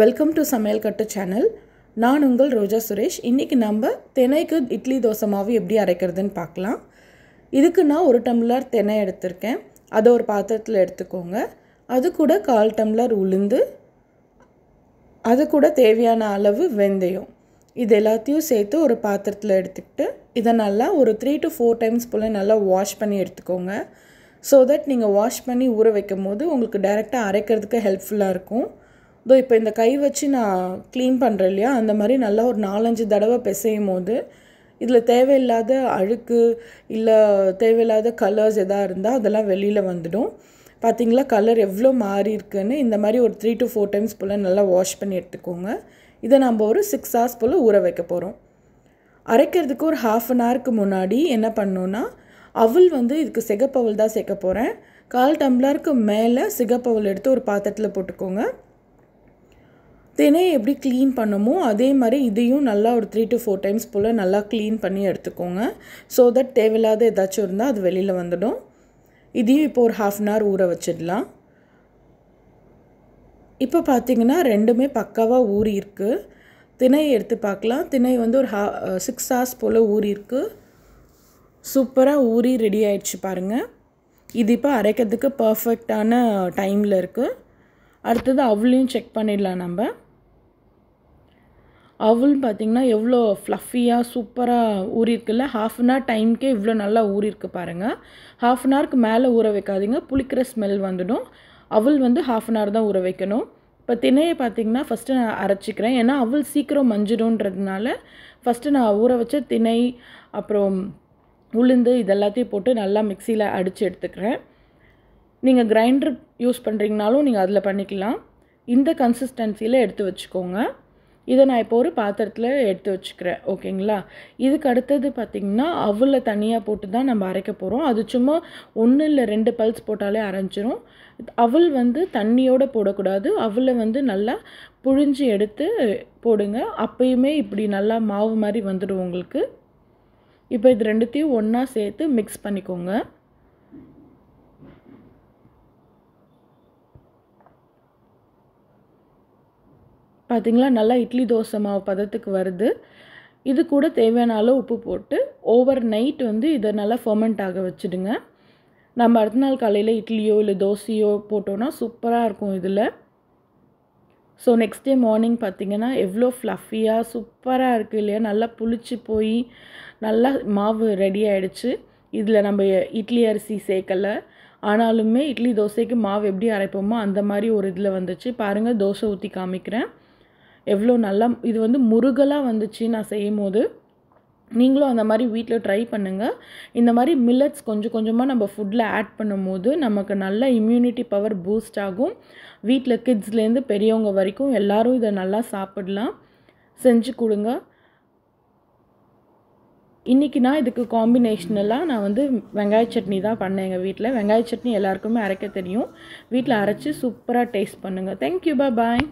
welcome to சமையல் கட்டு channel நான் உங்கள் ரோஜா சுரேஷ் இன்றைக்கி நம்ம தினைக்கு இட்லி தோசை மாவு எப்படி அரைக்கிறதுன்னு பார்க்கலாம் இதுக்கு நான் ஒரு டம்ளர் தினை எடுத்திருக்கேன் அதை ஒரு பாத்திரத்தில் எடுத்துக்கோங்க அது கூட கால் டம்ளர் உளுந்து அது கூட தேவையான அளவு வெந்தயம் இது எல்லாத்தையும் சேர்த்து ஒரு பாத்திரத்தில் எடுத்துக்கிட்டு இதை நல்லா ஒரு த்ரீ டு ஃபோர் டைம்ஸ் போல் நல்லா வாஷ் பண்ணி எடுத்துக்கோங்க ஸோ தட் நீங்கள் வாஷ் பண்ணி ஊற வைக்கும் போது உங்களுக்கு டைரெக்டாக அரைக்கிறதுக்கு ஹெல்ப்ஃபுல்லாக இருக்கும் இதோ இப்போ இந்த கை வச்சு நான் க்ளீன் பண்ணுறேன் இல்லையா அந்த மாதிரி நல்லா ஒரு நாலஞ்சு தடவை பிசையும் போது இதில் தேவையில்லாத அழுக்கு இல்லை தேவையில்லாத கலர்ஸ் எதாக இருந்தால் அதெல்லாம் வெளியில் வந்துடும் பார்த்திங்களா கலர் எவ்வளோ மாறி இருக்குன்னு இந்த மாதிரி ஒரு த்ரீ டு ஃபோர் டைம்ஸ் போல் நல்லா வாஷ் பண்ணி எடுத்துக்கோங்க இதை நம்ம ஒரு சிக்ஸ் ஹவர்ஸ் போல் ஊற வைக்க போகிறோம் அரைக்கிறதுக்கு ஒரு ஹாஃப் அன் ஹவருக்கு முன்னாடி என்ன பண்ணோன்னா அவள் வந்து இதுக்கு சிகப்பவள் தான் சேர்க்க போகிறேன் கால் டம்ளருக்கு மேலே சிகப்பவள் எடுத்து ஒரு பாத்திரத்தில் போட்டுக்கோங்க தினை எப்படி க்ளீன் பண்ணுமோ அதே மாதிரி இதையும் நல்லா ஒரு த்ரீ டு ஃபோர் டைம்ஸ் போல் நல்லா க்ளீன் பண்ணி எடுத்துக்கோங்க ஸோ தட் தேவையில்லாத ஏதாச்சும் இருந்தால் அது வெளியில் வந்துடும் இதையும் இப்போ ஒரு ஹாஃப் அன் ஹவர் ஊற வச்சிடலாம் இப்போ பார்த்தீங்கன்னா ரெண்டுமே பக்காவாக ஊறி இருக்குது திணையை எடுத்து பார்க்கலாம் திணை வந்து ஒரு ஹா சிக்ஸ் ஹார்ஸ் போல் ஊறி இருக்குது சூப்பராக ஊறி ரெடி ஆயிடுச்சு பாருங்கள் இது இப்போ அரைக்கிறதுக்கு பர்ஃபெக்டான டைமில் இருக்குது அடுத்தது அவ்வளோயும் செக் பண்ணிடலாம் நம்ம அவளும் பார்த்திங்கன்னா எவ்வளோ ஃப்ளஃபியாக சூப்பராக ஊறியிருக்குல்ல ஹாஃப் அன் ஹவர் டைம்க்கே இவ்வளோ நல்லா ஊறியிருக்கு பாருங்கள் ஹாஃப் அன் ஹவருக்கு மேலே ஊற வைக்காதீங்க புளிக்கிற ஸ்மெல் வந்துடும் அவள் வந்து ஹாஃப் அன் ஹவர் தான் ஊற வைக்கணும் இப்போ திணையை பார்த்திங்கன்னா ஃபஸ்ட்டு நான் அரைச்சிக்கிறேன் ஏன்னா அவள் சீக்கிரம் மஞ்சிடும்ன்றதுனால ஃபஸ்ட்டு நான் ஊற வச்ச திணை அப்புறம் உளுந்து இதெல்லாத்தையும் போட்டு நல்லா மிக்சியில் அடித்து எடுத்துக்கிறேன் நீங்கள் கிரைண்டர் யூஸ் பண்ணுறீங்கனாலும் நீங்கள் அதில் பண்ணிக்கலாம் இந்த கன்சிஸ்டன்சியில் எடுத்து வச்சுக்கோங்க இதை நான் இப்போ ஒரு பாத்திரத்தில் எடுத்து வச்சுக்கிறேன் ஓகேங்களா இதுக்கு அடுத்தது பார்த்திங்கன்னா அவலை தனியாக போட்டு தான் நம்ம அரைக்க போகிறோம் அது சும்மா ஒன்று இல்லை ரெண்டு பல்ஸ் போட்டாலே அரைஞ்சிரும் அவள் வந்து தண்ணியோடு போடக்கூடாது அவளை வந்து நல்லா புழிஞ்சு எடுத்து போடுங்க அப்பயுமே இப்படி நல்லா மாவு மாதிரி வந்துடும் உங்களுக்கு இப்போ இது ரெண்டுத்தையும் ஒன்றா சேர்த்து மிக்ஸ் பண்ணிக்கோங்க பார்த்திங்களா நல்லா இட்லி தோசை மாவு பதத்துக்கு வருது இது கூட தேவையான அளவு உப்பு போட்டு ஓவர் நைட் வந்து இதை நல்லா ஃபர்மெண்ட் ஆக வச்சுடுங்க நம்ம அடுத்த நாள் காலையில் இட்லியோ இல்லை தோசையோ போட்டோன்னா சூப்பராக இருக்கும் இதில் ஸோ நெக்ஸ்ட் டே மார்னிங் பார்த்திங்கன்னா எவ்வளோ ஃப்ளஃபியாக சூப்பராக இருக்குது இல்லையா நல்லா புளிச்சு போய் நல்லா மாவு ரெடி ஆகிடுச்சு இதில் நம்ம இட்லி அரிசி சேர்க்கலை ஆனாலுமே இட்லி தோசைக்கு மாவு எப்படி அரைப்போமோ அந்த மாதிரி ஒரு இதில் வந்துச்சு பாருங்கள் தோசை ஊற்றி காமிக்கிறேன் எவ்வளோ நல்லா இது வந்து முருகலாக வந்துச்சு நான் செய்யும் போது நீங்களும் அந்த மாதிரி வீட்டில் ட்ரை பண்ணுங்கள் இந்த மாதிரி மில்லட்ஸ் கொஞ்சம் கொஞ்சமாக நம்ம ஃபுட்டில் ஆட் பண்ணும்போது நமக்கு நல்ல இம்யூனிட்டி பவர் பூஸ்ட் ஆகும் வீட்டில் கிட்ஸ்லேருந்து பெரியவங்க வரைக்கும் எல்லோரும் இதை நல்லா சாப்பிடலாம் செஞ்சு கொடுங்க இன்றைக்கி நான் இதுக்கு காம்பினேஷனெல்லாம் நான் வந்து வெங்காய சட்னி தான் பண்ணேன் எங்கள் வீட்டில் வெங்காய சட்னி எல்லாருக்குமே அரைக்க தெரியும் வீட்டில் அரைச்சி சூப்பராக டேஸ்ட் பண்ணுங்கள் தேங்க்யூ பா பாய்